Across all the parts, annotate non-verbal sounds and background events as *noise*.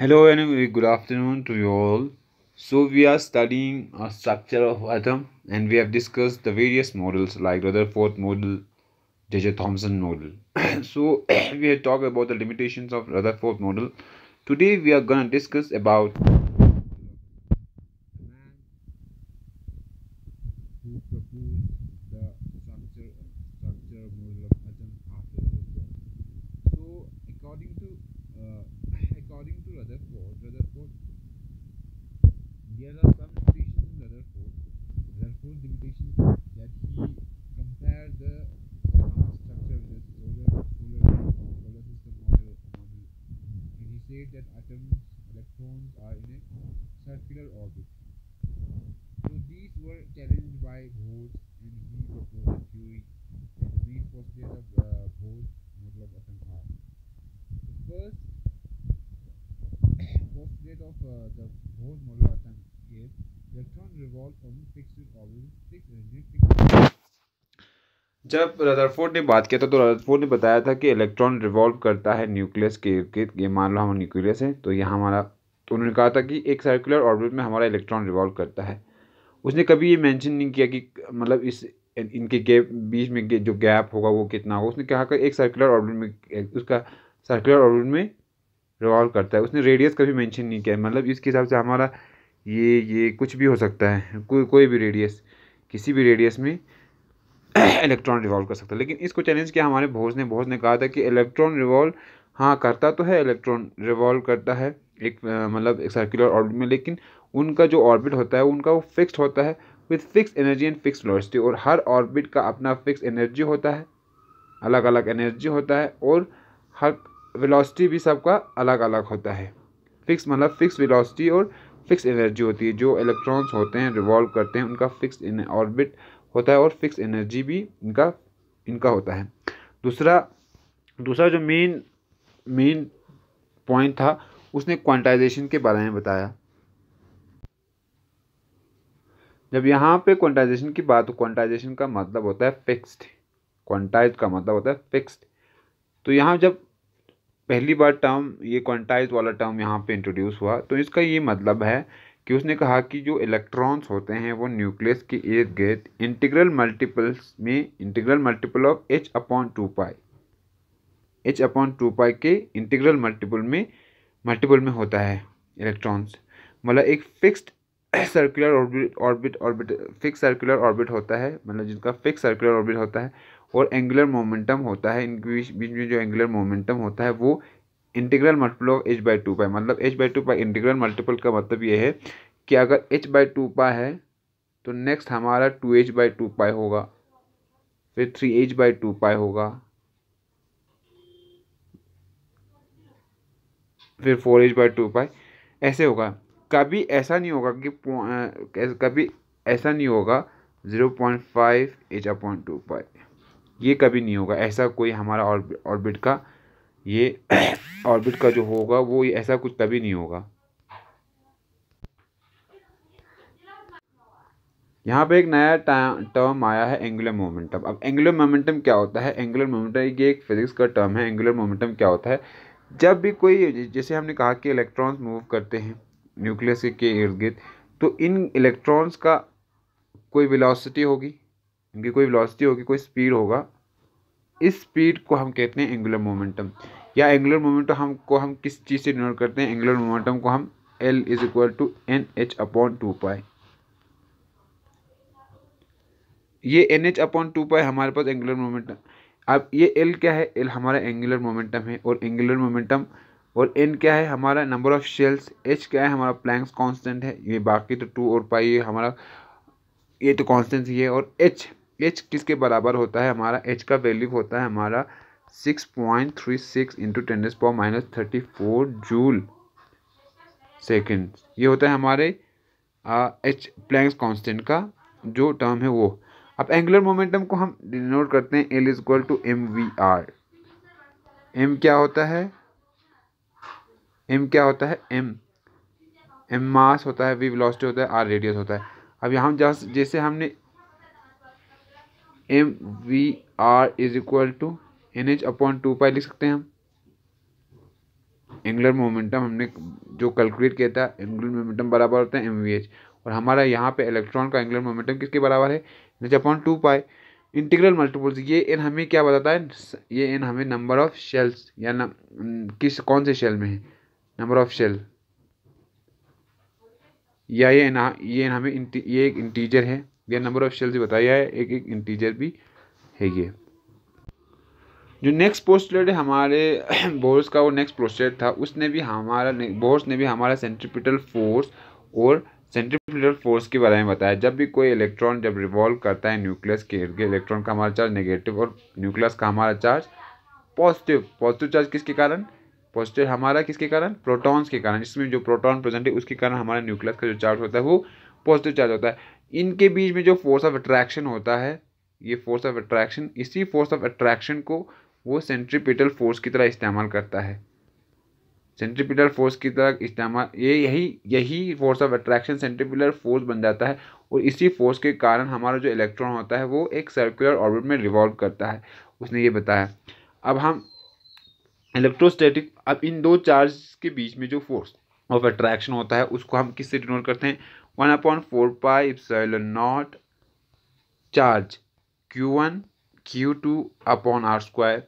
Hello and good afternoon to you all. So we are studying a structure of atom and we have discussed the various models like Rutherford model, J.J. Thomson model. *coughs* so *coughs* we have talked about the limitations of Rutherford model. Today we are going to discuss about So according to uh, according to Rutherford, Rutherford, there are some limitations in Rutherford, Rutherford limitations that he compared the structure with solar, solar, solar system model, model, and he said that atoms, electrons are in a circular orbit. So these were challenged by Bohr and he proposed a theory that the main postulate of uh, Bohr's model of atom are. The first instead of uh, the whole modular time electron revolve on fixed orbit, जब Rutherford ने बात किया था तो Rutherford तो ने बताया था कि इलेक्ट्रॉन रिवॉल्व करता है न्यूक्लियस के, ये मान लो हम न्यूक्लियस है तो यहाँ हमारा तो उन्होंने कहा था कि एक सर्कुलर ऑर्बिट में हमारा इलेक्ट्रॉन रिवॉल्व करता है उसने कभी ये मेंशन नहीं किया कि मतलब इस इनके गैप बीच में जो गैप होगा वो कितना होगा उसने कहा कि एक सर्कुलर ऑर्बिट में उसका सर्कुलर ऑर्बिट में रिवॉल्व करता है उसने रेडियस कभी मेंशन नहीं किया है मतलब इसके हिसाब से हमारा ये ये कुछ भी हो सकता है कोई कोई भी रेडियस किसी भी रेडियस में इलेक्ट्रॉन *coughs* रिवॉल्व कर सकता है लेकिन इसको चैलेंज किया हमारे भोज ने भोज ने कहा था कि इलेक्ट्रॉन रिवॉल्व हाँ करता तो है इलेक्ट्रॉन रिवॉल्व करता है एक मतलब एक सर्कुलर ऑर्बिट में लेकिन उनका जो ऑर्बिट होता है उनका वो फिक्स होता है with fix energy and fix velocity और हर ऑर्बिट का अपना फिक्स एनर्जी होता है अलग अलग एनर्जी होता है और हर वेलोसिटी भी सबका अलग अलग होता है फिक्स मतलब फिक्स वेलोसिटी और फिक्स एनर्जी होती है जो इलेक्ट्रॉन्स होते हैं रिवॉल्व करते हैं उनका फिक्स ऑर्बिट होता है और फिक्स एनर्जी भी इनका इनका होता है दूसरा दूसरा जो मेन मेन पॉइंट था उसने क्वांटाइजेशन के बारे में बताया जब यहाँ पे क्वांटाइजेशन की बात हो तो क्वांटाइजेशन का मतलब होता है फिक्स्ड क्वांटाइज का मतलब होता है फिक्स्ड तो यहाँ जब पहली बार टर्म ये क्वांटाइज वाला टर्म यहाँ पे इंट्रोड्यूस हुआ तो इसका ये मतलब है कि उसने कहा कि जो इलेक्ट्रॉन्स होते हैं वो न्यूक्लियस के इर्द गिर्द इंटीग्रल मल्टीपल्स में integral multiple of H upon two pi H upon two pi के इंटीग्रल मल्टीपल में मल्टीपल में होता है इलेक्ट्रॉन्स मतलब एक fixed circular orbit orbit orbit fix circular orbit होता है मतलब जिनका फिक्स सर्कुलर ऑर्बिट होता है और एंगुलर मोमेंटम होता है इनके बीच बीच में जो एंगुलर मोमेंटम होता है वो integral multiple of H by two pi मतलब H by two pi integral multiple का मतलब ये है कि अगर एच बाई टू पाई है तो नेक्स्ट हमारा two H by two pi होगा फिर three H by two pi होगा फिर four H by two pi ऐसे होगा कभी ऐसा नहीं होगा कि कभी ऐसा नहीं होगा zero point five H upon two five ये कभी नहीं होगा ऐसा कोई हमारा ऑर्बिट का ये *coughs* ऑर्बिट का जो होगा वो ऐसा कुछ कभी नहीं होगा यहाँ पे एक नया टर्म आया है एंगुलर मोमेंटम अब एंगुलर मोमेंटम क्या होता है एंगुलर मोमेंटम ये एक फिजिक्स का टर्म है एंगुलर मोमेंटम क्या होता है जब भी कोई जैसे हमने कहा कि इलेक्ट्रॉन्स मूव करते हैं न्यूक्लियस के इर्द गिर्द तो इन इलेक्ट्रॉन्स का कोई वेलोसिटी होगी इनकी कोई वेलोसिटी होगी कोई स्पीड होगा इस स्पीड को हम कहते हैं एंगुलर मोमेंटम या एंगुलर मोमेंटम हम को हम किस चीज़ से डिनोट करते हैं एंगुलर मोमेंटम को हम L is equal to N H upon two pi ये N H upon two pi हमारे पास एंगुलर मोमेंटम अब ये एल क्या है एल हमारा एंगुलर मोमेंटम है और एंगुलर मोमेंटम और एन क्या है हमारा नंबर ऑफ शेल्स एच क्या है हमारा प्लैंक्स कांस्टेंट है ये बाकी तो टू और पाई हमारा ये तो कांस्टेंट ही है और एच एच किसके बराबर होता है हमारा एच का वैल्यू होता है हमारा six point three six into S power minus thirty four joule second ये होता है हमारे एच प्लैंक्स कॉन्सटेंट का जो टर्म है वो अब एंगुलर मोमेंटम को हम डिनोट करते हैं L is equal to M V R M क्या होता है एम क्या होता है एम एम मास होता है वी वेलोसिटी होता है आर रेडियस होता है अब यहाँ जस जैसे हमने M V R is equal to N H upon two pi लिख सकते हैं हम एंगुलर मोमेंटम हमने जो कैलकुलेट किया था एंगुलर मोमेंटम बराबर होता है एम वी एच और हमारा यहाँ पे इलेक्ट्रॉन का एंगुलर मोमेंटम किसके बराबर है N H upon two pi integral multiples ये एन हमें क्या बताता है ये एन हमें नंबर ऑफ शेल्स या न, किस कौन से शेल में है नंबर ऑफ शेल या ये ना ये हमें ये एक इंटीजर है या नंबर ऑफ शेल्स बताया है एक एक इंटीजर भी है ये जो नेक्स्ट पोस्टलेट है हमारे बोर्स *clears throat* का वो नेक्स्ट पोस्टलेट था उसने भी हमारा बोर्स ने भी हमारा सेंट्रिपिटल फोर्स और सेंट्रिपिटल फोर्स के बारे में बताया जब भी कोई इलेक्ट्रॉन जब रिवॉल्व करता है न्यूक्लियस के इर्द इलेक्ट्रॉन का हमारा चार्ज नेगेटिव और न्यूक्लियस का हमारा चार्ज पॉजिटिव पॉजिटिव चार्ज किसके कारण पॉजिटिव हमारा किसके कारण प्रोटॉन्स के कारण जिसमें जो प्रोटॉन प्रेजेंट है उसके कारण हमारा न्यूक्लियस का जो चार्ज होता है वो पॉजिटिव चार्ज होता है इनके बीच में जो फोर्स ऑफ अट्रैक्शन होता है ये फोर्स ऑफ अट्रैक्शन इसी फोर्स ऑफ अट्रैक्शन को वो सेंट्रीपिटल फोर्स की तरह इस्तेमाल करता है सेंट्रीपिटल फोर्स की तरह इस्तेमाल ये यही यही force of attraction centripetal force बन जाता है और इसी फोर्स के कारण हमारा जो इलेक्ट्रॉन होता है वो एक सर्कुलर ऑर्बिट में रिवॉल्व करता है उसने ये बताया अब हम इलेक्ट्रोस्टैटिक अब इन दो चार्ज के बीच में जो फोर्स ऑफ अट्रैक्शन होता है उसको हम किससे डिनोट करते हैं one upon four pi epsilon not charge Q one Q two upon R square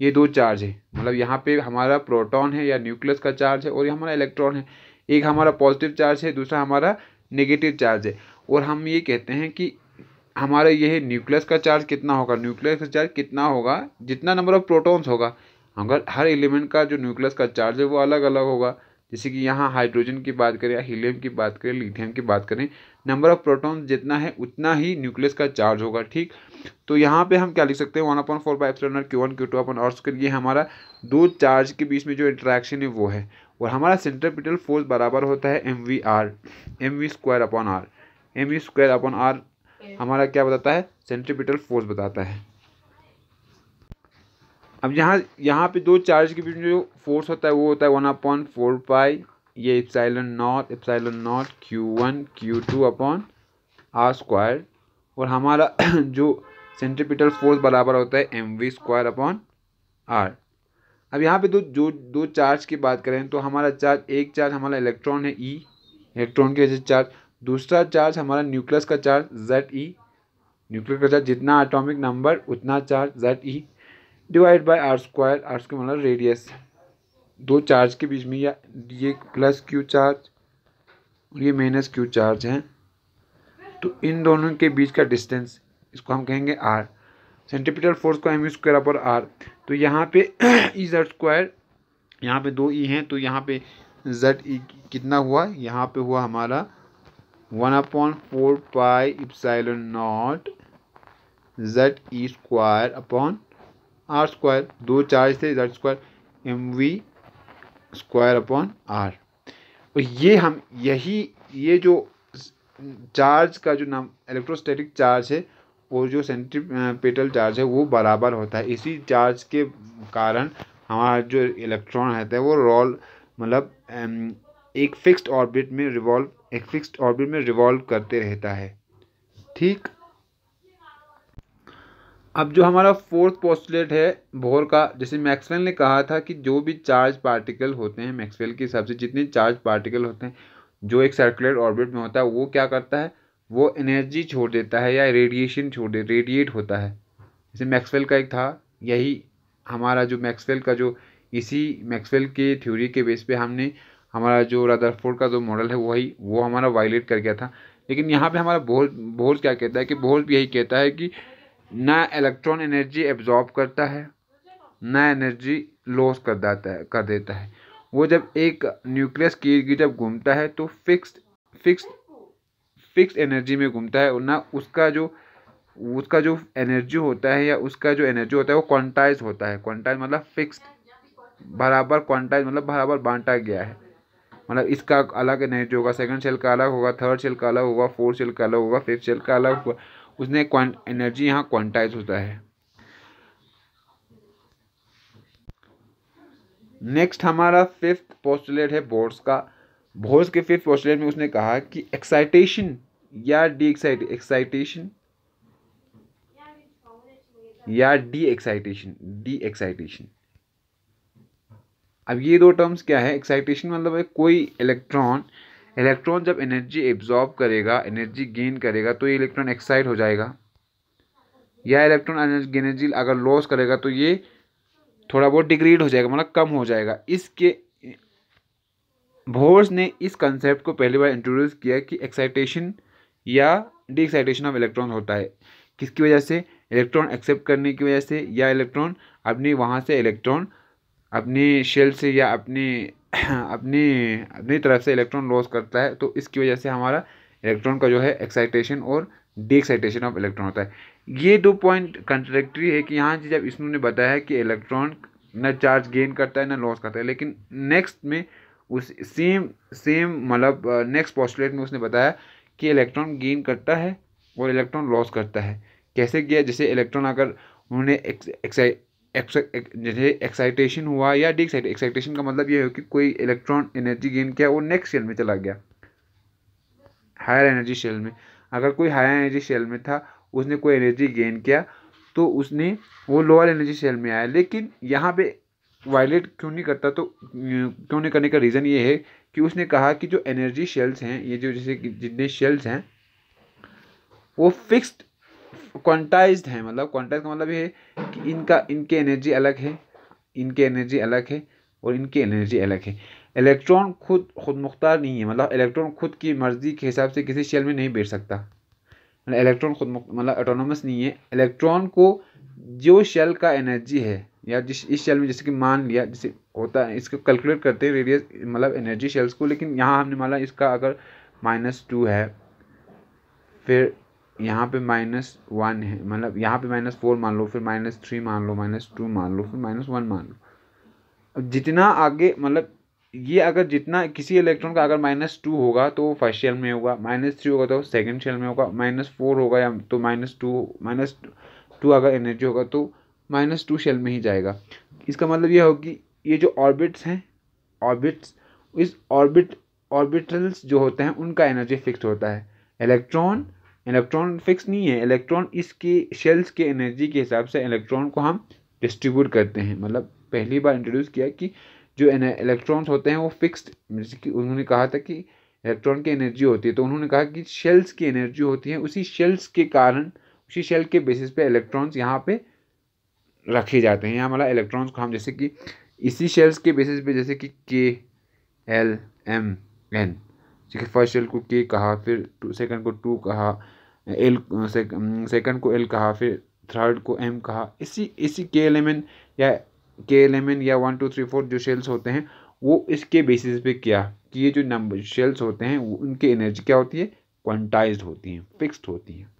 ये दो चार्ज है मतलब यहाँ पे हमारा प्रोटॉन है या न्यूक्लियस का चार्ज है और ये हमारा इलेक्ट्रॉन है एक हमारा पॉजिटिव चार्ज है दूसरा हमारा नेगेटिव चार्ज है और हम ये कहते हैं कि हमारा ये न्यूक्लियस का चार्ज कितना होगा न्यूक्लियस का चार्ज कितना होगा जितना नंबर ऑफ प्रोटॉन्स होगा अगर हर एलिमेंट का जो न्यूक्लियस का चार्ज है वो अलग अलग होगा जैसे कि यहाँ हाइड्रोजन की बात करें या हीलियम की बात करें लिथियम की बात करें नंबर ऑफ प्रोटॉन्स जितना है उतना ही न्यूक्लियस का चार्ज होगा ठीक तो यहाँ पे हम क्या लिख सकते हैं one upon four by epsilon Q one Q two upon और स्क्र ये हमारा दो चार्ज के बीच में जो इंट्रैक्शन है वो है और हमारा सेंट्रपिटल फोर्स बराबर होता है M V R M V square upon R M V square upon R हमारा क्या बताता है सेंट्रपिटल फोर्स बताता है अब यहाँ यहाँ पे दो चार्ज के बीच में जो फोर्स होता है वो होता है वन अपॉन फोर पाई ये epsilon not epsilon not Q one Q two upon R square और हमारा *clears throat* जो सेंट्रीपिटल फोर्स बराबर होता है M V square upon R अब यहाँ पे दो जो दो चार्ज की बात करें तो हमारा चार्ज एक चार्ज हमारा इलेक्ट्रॉन है ई e, इलेक्ट्रॉन की वजह से चार्ज दूसरा चार्ज हमारा न्यूक्लियस का चार्ज जेड ई न्यूक्लियर का चार्ज जितना एटॉमिक नंबर उतना charge Z E divide by R square R square मतलब रेडियस दो चार्ज के बीच में या ये प्लस क्यू चार्ज और ये माइनस क्यू चार्ज हैं तो इन दोनों के बीच का डिस्टेंस इसको हम कहेंगे आर सेंटीपीटर फोर्स को एम स्क्वायर अपर आर तो यहाँ पे *clears throat* ई जेड स्क्वायर यहाँ पे दो ई हैं तो यहाँ पे जेड ई कितना हुआ यहाँ पे हुआ हमारा one upon four pi epsilon not Z E square upon R square दो चार्ज थे इधर square M V square upon R और ये हम यही ये जो चार्ज का जो नाम इलेक्ट्रोस्टैटिक चार्ज है और जो सेंट्रीपेटल चार्ज है वो बराबर होता है इसी चार्ज के कारण हमारा जो इलेक्ट्रॉन रहता है वो रोल मतलब एक फिक्स्ड ऑर्बिट में रिवॉल्व एक फिक्स्ड ऑर्बिट में रिवॉल्व करते रहता है ठीक अब जो हमारा फोर्थ पोस्टलेट है भोर का जैसे मैक्सवेल ने कहा था कि जो भी चार्ज पार्टिकल होते हैं मैक्सवेल के हिसाब से जितने चार्ज पार्टिकल होते हैं जो एक सर्कुलर ऑर्बिट में होता है वो क्या करता है वो एनर्जी छोड़ देता है या रेडिएशन छोड़ दे रेडिएट होता है जैसे मैक्सवेल का एक था यही हमारा जो मैक्सवेल का जो इसी मैक्सवेल के थ्योरी के बेस पे हमने हमारा जो रदरफोर्ड का जो मॉडल है वही वो हमारा वायलेट कर गया था लेकिन यहाँ पे हमारा बोल बोल क्या कहता है कि बोल भी यही कहता है कि ना इलेक्ट्रॉन एनर्जी एब्जॉर्ब करता है ना एनर्जी लॉस कर देता है कर देता है वो जब एक न्यूक्लियस की गिर जब घूमता है तो फिक्स फिक्स फिक्स एनर्जी में घूमता है और ना उसका जो उसका जो एनर्जी होता है या उसका जो एनर्जी होता है वो क्वांटाइज होता है क्वांटाइज मतलब फिक्स्ड बराबर क्वांटाइज मतलब बराबर बांटा गया है मतलब इसका अलग एनर्जी होगा सेकंड सेल का अलग होगा थर्ड सेल का अलग होगा फोर्थ सेल का अलग होगा फिफ्थ सेल का अलग होगा उसने एनर्जी यहाँ क्वांटाइज होता है नेक्स्ट हमारा फिफ्थ पोस्टुलेट है बोर्ड्स का बोर्ड्स के फिफ्थ पोस्टुलेट में उसने कहा कि एक्साइटेशन या डी एक्साइटेशन या डी एक्साइटेशन डी एक्साइटेशन अब ये दो टर्म्स क्या है एक्साइटेशन मतलब है कोई इलेक्ट्रॉन इलेक्ट्रॉन जब एनर्जी एब्जॉर्ब करेगा एनर्जी गेन करेगा तो ये इलेक्ट्रॉन एक्साइट हो जाएगा या इलेक्ट्रॉन एनर्जी अगर लॉस करेगा तो ये थोड़ा बहुत डिग्रेड हो जाएगा मतलब कम हो जाएगा इसके भोर्स ने इस कंसेप्ट को पहली बार इंट्रोड्यूस किया कि एक्साइटेशन या डी एक्साइटेशन ऑफ इलेक्ट्रॉन होता है किसकी वजह से इलेक्ट्रॉन एक्सेप्ट करने की वजह से या इलेक्ट्रॉन अपने वहाँ से इलेक्ट्रॉन अपने शेल से या अपने *clears throat* अपनी अपनी तरफ से इलेक्ट्रॉन लॉस करता है तो इसकी वजह से हमारा इलेक्ट्रॉन का जो है एक्साइटेशन और डी एक्साइटेशन ऑफ इलेक्ट्रॉन होता है ये दो पॉइंट कंट्रेक्ट्री है कि यहाँ जब इसमें ने बताया कि इलेक्ट्रॉन न चार्ज गेन करता है ना लॉस करता है लेकिन नेक्स्ट में उस सेम सेम मतलब नेक्स्ट पॉस्टुलेट में उसने बताया कि इलेक्ट्रॉन गेन करता है और इलेक्ट्रॉन लॉस करता है कैसे किया जैसे इलेक्ट्रॉन अगर उन्होंने जैसे एक्साइटेशन हुआ या डी एक्साइटेशन का मतलब ये है कि कोई इलेक्ट्रॉन एनर्जी गेन किया वो नेक्स्ट शेल में चला गया हायर एनर्जी शेल में अगर कोई हायर एनर्जी शेल में था उसने कोई एनर्जी गेन किया तो उसने वो लोअर एनर्जी शेल में आया लेकिन यहाँ पे वायलेट क्यों नहीं करता तो क्यों नहीं करने का रीज़न ये है कि उसने कहा कि जो एनर्जी शेल्स हैं ये जो जैसे जितने शेल्स हैं वो फिक्स्ड क्वांटाइज है मतलब क्वांटाइज का मतलब ये है कि इनका इनके एनर्जी अलग है इनके एनर्जी अलग है और इनकी एनर्जी अलग है इलेक्ट्रॉन खुद खुद मुख्तार नहीं है मतलब इलेक्ट्रॉन खुद की मर्ज़ी के हिसाब से किसी शेल में नहीं बैठ सकता मतलब इलेक्ट्रॉन खुद मतलब ऑटोनोमस नहीं है इलेक्ट्रॉन को जो शेल का एनर्जी है या जिस इस शेल में जैसे कि मान लिया जैसे होता है इसको कैलकुलेट करते हैं रेडियस मतलब एनर्जी शेल्स को लेकिन यहाँ हमने माना इसका अगर माइनस टू है फिर यहाँ पे माइनस वन है मतलब यहाँ पे माइनस फोर मान लो फिर माइनस थ्री मान लो माइनस टू मान लो फिर माइनस वन मान लो जितना आगे मतलब ये अगर जितना किसी इलेक्ट्रॉन का अगर माइनस टू होगा तो फर्स्ट शेल में होगा माइनस थ्री होगा तो सेकंड शेल में होगा माइनस फोर होगा या तो माइनस टू माइनस टू अगर एनर्जी होगा तो माइनस टू शेल में ही जाएगा इसका मतलब यह होगा कि ये जो ऑर्बिट्स हैं ऑर्बिट्स इस ऑर्बिट ऑर्बिटल्स जो होते हैं उनका एनर्जी फिक्स होता है इलेक्ट्रॉन इलेक्ट्रॉन फिक्स नहीं है इलेक्ट्रॉन इसके शेल्स के एनर्जी के हिसाब से इलेक्ट्रॉन को हम डिस्ट्रीब्यूट करते हैं मतलब पहली बार इंट्रोड्यूस किया कि जो इलेक्ट्रॉन्स होते हैं वो फिक्स्ड जैसे कि उन्होंने कहा था कि इलेक्ट्रॉन की एनर्जी होती है तो उन्होंने कहा कि शेल्स की एनर्जी होती है उसी शेल्स के कारण उसी शेल के बेसिस पे इलेक्ट्रॉन्स यहाँ पे रखे जाते हैं यहाँ मतलब इलेक्ट्रॉन्स को हम जैसे कि इसी शेल्स के बेसिस पे जैसे कि के एल एम एन ठीक है फर्स्ट एल को के कहा फिर सेकंड को टू कहा एल सेकंड को एल कहा फिर थर्ड को एम कहा इसी इसी के एलेमेन या के एलेमेन या वन टू थ्री फोर जो शेल्स होते हैं वो इसके बेसिस पे क्या कि ये जो नंबर शेल्स होते हैं उनकी एनर्जी क्या होती है क्वांटाइज्ड होती हैं फिक्स्ड होती हैं